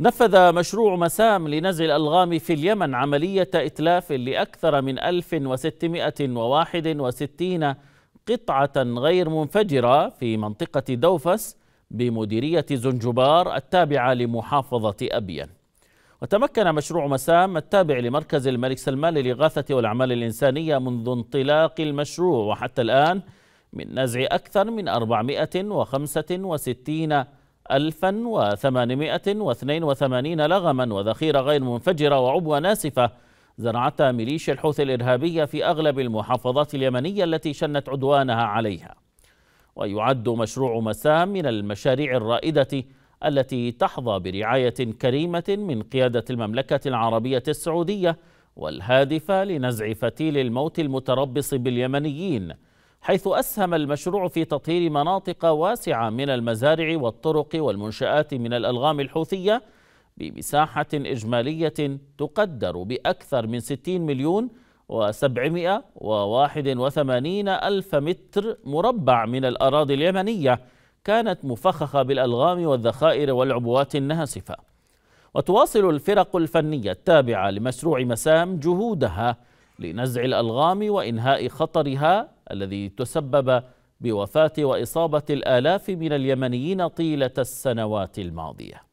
نفذ مشروع مسام لنزع الألغام في اليمن عملية إتلاف لأكثر من 1661 قطعة غير منفجرة في منطقة دوفس بمديرية زنجبار التابعة لمحافظة أبين وتمكن مشروع مسام التابع لمركز الملك سلمان للإغاثة والأعمال الإنسانية منذ انطلاق المشروع وحتى الآن من نزع أكثر من 465 1882 لغما وذخيرة غير منفجرة وعبوة ناسفة زرعتها ميليشيا الحوثي الإرهابية في أغلب المحافظات اليمنية التي شنت عدوانها عليها ويعد مشروع مسام من المشاريع الرائدة التي تحظى برعاية كريمة من قيادة المملكة العربية السعودية والهادفة لنزع فتيل الموت المتربص باليمنيين حيث أسهم المشروع في تطهير مناطق واسعة من المزارع والطرق والمنشآت من الألغام الحوثية بمساحة إجمالية تقدر بأكثر من 60 مليون و781 ألف متر مربع من الأراضي اليمنية كانت مفخخة بالألغام والذخائر والعبوات الناسفة وتواصل الفرق الفنية التابعة لمشروع مسام جهودها لنزع الألغام وإنهاء خطرها الذي تسبب بوفاة وإصابة الآلاف من اليمنيين طيلة السنوات الماضية